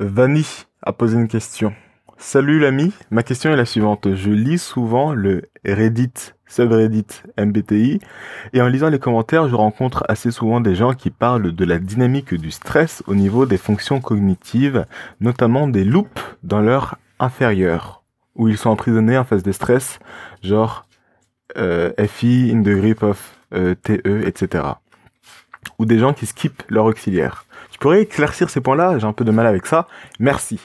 Vanny a posé une question. Salut l'ami, ma question est la suivante. Je lis souvent le Reddit, subreddit MBTI, et en lisant les commentaires, je rencontre assez souvent des gens qui parlent de la dynamique du stress au niveau des fonctions cognitives, notamment des loops dans leur inférieur, où ils sont emprisonnés en face de stress, genre euh, FI, in the grip of euh, TE, etc. Ou des gens qui skippent leur auxiliaire. Je pourrais éclaircir ces points-là J'ai un peu de mal avec ça. Merci.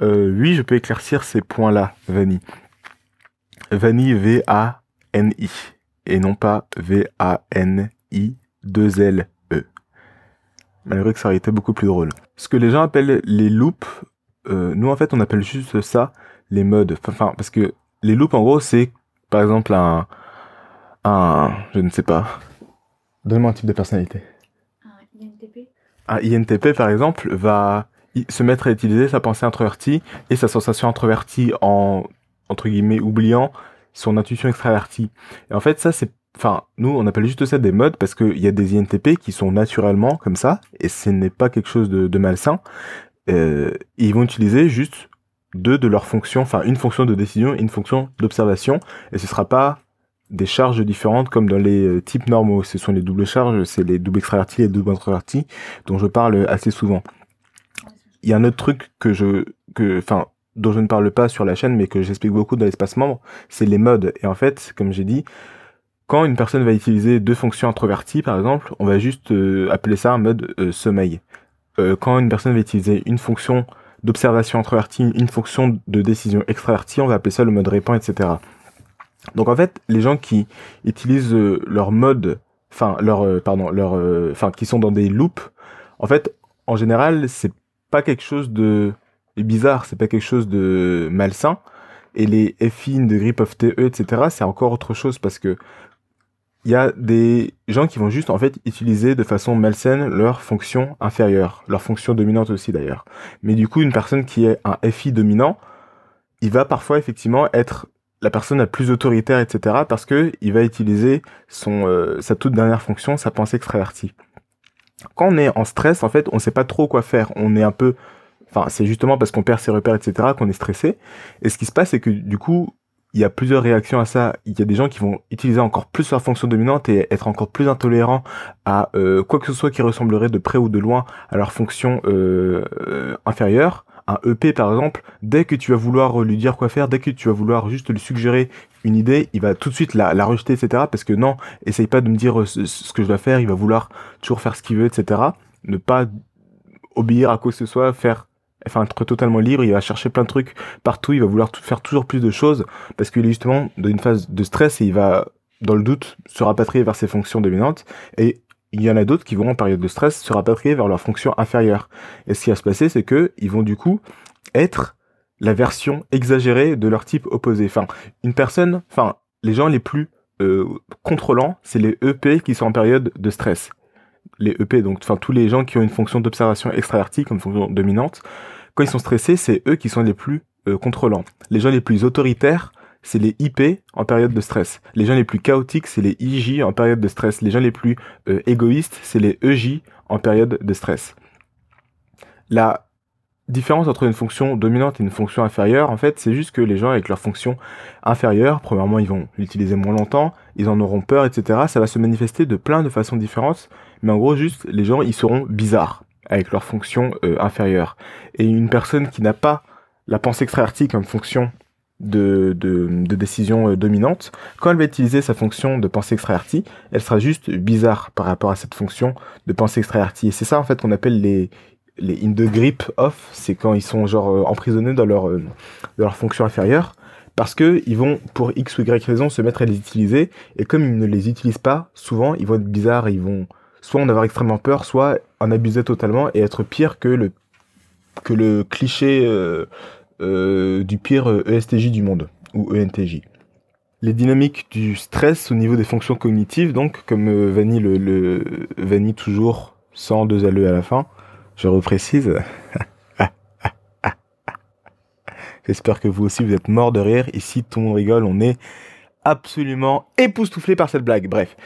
Euh, oui, je peux éclaircir ces points-là, Vani. Vanny, V-A-N-I. Et non pas V-A-N-I-2-L-E. Malgré que ça aurait été beaucoup plus drôle. Ce que les gens appellent les loops, euh, nous en fait on appelle juste ça les modes. Enfin, parce que les loops en gros c'est par exemple un... un... je ne sais pas. Donne-moi un type de personnalité un INTP, par exemple, va se mettre à utiliser sa pensée introvertie et sa sensation introvertie en, entre guillemets, oubliant son intuition extravertie. Et en fait, ça, c'est enfin, nous, on appelle juste ça des modes parce qu'il y a des INTP qui sont naturellement comme ça, et ce n'est pas quelque chose de, malsain. Euh, ils vont utiliser juste deux de leurs fonctions, enfin, une fonction de décision et une fonction d'observation, et ce sera pas des charges différentes comme dans les euh, types normaux. Ce sont les doubles charges, c'est les doubles extravertis et les doubles introvertis dont je parle assez souvent. Il y a un autre truc que je, que, enfin, dont je ne parle pas sur la chaîne, mais que j'explique beaucoup dans l'espace membre, c'est les modes. Et en fait, comme j'ai dit, quand une personne va utiliser deux fonctions introverties, par exemple, on va juste euh, appeler ça un mode euh, sommeil. quand une personne va utiliser une fonction d'observation introvertie, une fonction de décision extravertie, on va appeler ça le mode répand, etc. Donc en fait, les gens qui utilisent euh, leur mode, enfin leur, euh, pardon, leur, euh, enfin qui sont dans des loops, en fait, en général, c'est pas quelque chose de bizarre, c'est pas quelque chose de malsain. Et les FI, de grip of TE, etc., c'est encore autre chose parce que il y a des gens qui vont juste en fait utiliser de façon malsaine leur fonction inférieure, leur fonction dominante aussi d'ailleurs. Mais du coup, une personne qui est un FI dominant, il va parfois effectivement être la personne la plus autoritaire, etc. Parce que il va utiliser son euh, sa toute dernière fonction, sa pensée extravertie. Quand on est en stress, en fait, on ne sait pas trop quoi faire. On est un peu, enfin, c'est justement parce qu'on perd ses repères, etc. qu'on est stressé. Et ce qui se passe, c'est que du coup, il y a plusieurs réactions à ça. Il y a des gens qui vont utiliser encore plus leur fonction dominante et être encore plus intolérants à euh, quoi que ce soit qui ressemblerait de près ou de loin à leur fonction euh, inférieure un EP par exemple, dès que tu vas vouloir euh, lui dire quoi faire, dès que tu vas vouloir juste lui suggérer une idée, il va tout de suite la, rejeter, etc. Parce que non, essaye pas de me dire euh, ce, que je dois faire, il va vouloir toujours faire ce qu'il veut, etc. Ne pas obéir à quoi que ce soit, faire enfin être totalement libre, il va chercher plein de trucs partout, il va vouloir faire toujours plus de choses parce qu'il est justement dans une phase de stress et il va dans le doute se rapatrier vers ses fonctions dominantes et il y en a d'autres qui vont en période de stress se rapatrier vers leur fonction inférieure. Et ce qui va se passer, c'est que ils vont du coup être la version exagérée de leur type opposé. Enfin, une personne, enfin, les gens les plus euh, contrôlants, c'est les EP qui sont en période de stress. Les EP, donc, enfin, tous les gens qui ont une fonction d'observation extravertie comme fonction dominante, quand ils sont stressés, c'est eux qui sont les plus euh, contrôlants. Les gens les plus autoritaires, c'est les IP en période de stress. Les gens les plus chaotiques, c'est les IJ en période de stress. Les gens les plus euh, égoïstes, c'est les EJ en période de stress. La différence entre une fonction dominante et une fonction inférieure, en fait, c'est juste que les gens avec leur fonction inférieure, premièrement, ils vont l'utiliser moins longtemps, ils en auront peur, etc. Ça va se manifester de plein de façons différentes, mais en gros, juste, les gens, ils seront bizarres avec leur fonction euh, inférieure. Et une personne qui n'a pas la pensée extravertie comme fonction de, décision euh, dominante, quand elle va utiliser sa fonction de pensée extravertie, elle sera juste bizarre par rapport à cette fonction de pensée extravertie. Et c'est ça en fait qu'on appelle les les in the grip of, c'est quand ils sont genre euh, emprisonnés dans leur euh, leur fonction inférieure parce que ils vont pour x ou y raison se mettre à les utiliser et comme ils ne les utilisent pas souvent, ils vont être bizarres, ils vont soit en avoir extrêmement peur, soit en abuser totalement et être pire que le que le cliché euh, du pire ESTJ euh, e du monde, ou ENTJ. Les dynamiques du stress au niveau des fonctions cognitives, donc, comme euh, Vanille le, vanille toujours sans deux allées à la fin, je reprécise. J'espère que vous aussi vous êtes mort de rire. Ici, tout le monde rigole, on est absolument époustouflé par cette blague. Bref.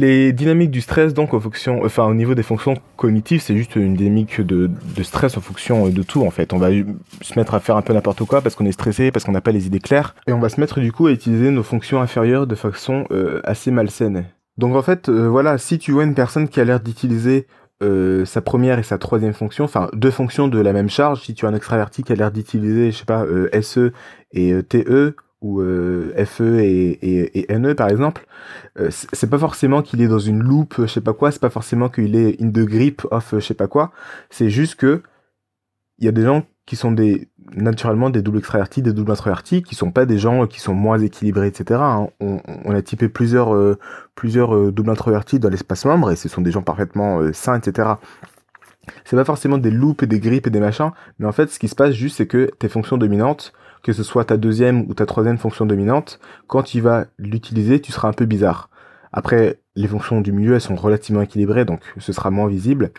Les dynamiques du stress, donc, en fonction, enfin, au niveau des fonctions cognitives, c'est juste une dynamique de, stress en fonction de tout, en fait. On va se mettre à faire un peu n'importe quoi parce qu'on est stressé, parce qu'on n'a pas les idées claires. Et on va se mettre, du coup, à utiliser nos fonctions inférieures de façon euh, assez malsaine. Donc, en fait, euh, voilà, si tu vois une personne qui a l'air d'utiliser euh, sa première et sa troisième fonction, enfin deux fonctions de la même charge. Si tu as un extraverti qui a l'air d'utiliser, je sais pas, SE et TE, ou euh, FE et, et, NE par exemple, euh, c'est pas forcément qu'il est dans une loupe, je sais pas quoi, c'est pas forcément qu'il est in the grip of je sais pas quoi, c'est juste que il y a des gens qui sont des naturellement des doubles extravertis, des double introvertis, qui sont pas des gens qui sont moins équilibrés, etc. Hein. On, a typé plusieurs euh, plusieurs doubles introvertis dans l'espace membre et ce sont des gens parfaitement sains, etc c'est pas forcément des loupes et des grippes et des machins, mais en fait, ce qui se passe juste, c'est que tes fonctions dominantes, que ce soit ta deuxième ou ta troisième fonction dominante, quand tu vas l'utiliser, tu seras un peu bizarre. Après, les fonctions du milieu, elles sont relativement équilibrées, donc ce sera moins visible.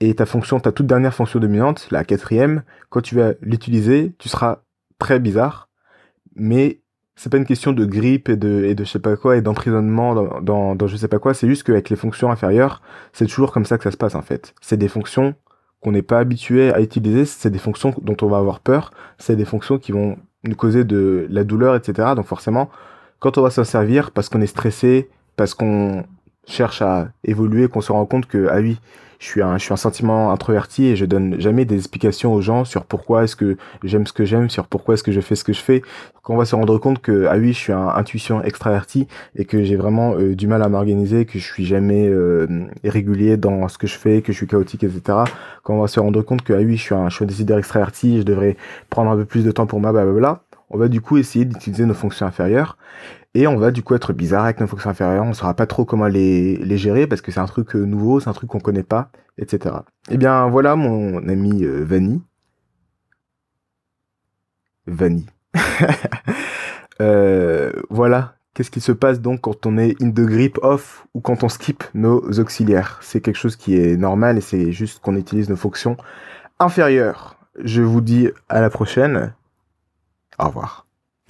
Et ta fonction, ta toute dernière fonction dominante, la quatrième, quand tu vas l'utiliser, tu seras très bizarre. Mais c'est pas une question de grippe et de, et de je sais pas quoi et d'emprisonnement dans, dans, dans, je sais pas quoi. C'est juste qu'avec les fonctions inférieures, c'est toujours comme ça que ça se passe en fait. C'est des fonctions qu'on n'est pas habitué à utiliser, c'est des fonctions dont on va avoir peur, c'est des fonctions qui vont nous causer de la douleur, etc. Donc forcément, quand on va s'en servir, parce qu'on est stressé, parce qu'on cherche à évoluer, qu'on se rend compte que ah oui, je suis un je suis un sentiment introverti et je donne jamais des explications aux gens sur pourquoi est-ce que j'aime ce que j'aime, sur pourquoi est-ce que je fais ce que je fais. Qu'on va se rendre compte que ah oui, je suis un intuition extraverti et que j'ai vraiment euh, du mal à m'organiser, que je suis jamais irrégulier euh, régulier dans ce que je fais, que je suis chaotique, etc. Quand on va se rendre compte que ah oui, je suis un je décideur extraverti, je devrais prendre un peu plus de temps pour ma blablabla. On va du coup essayer d'utiliser nos fonctions inférieures et on va du coup être bizarre avec nos fonctions inférieures, on ne saura pas trop comment les, les gérer parce que c'est un truc euh, nouveau, c'est un truc qu'on ne connaît pas, etc. Eh bien voilà mon ami euh, Vanny. Vanny. Euh, voilà, qu'est-ce qui se passe donc quand on est in the grip off ou quand on skip nos auxiliaires C'est quelque chose qui est normal et c'est juste qu'on utilise nos fonctions inférieures. Je vous dis à la prochaine. Au revoir.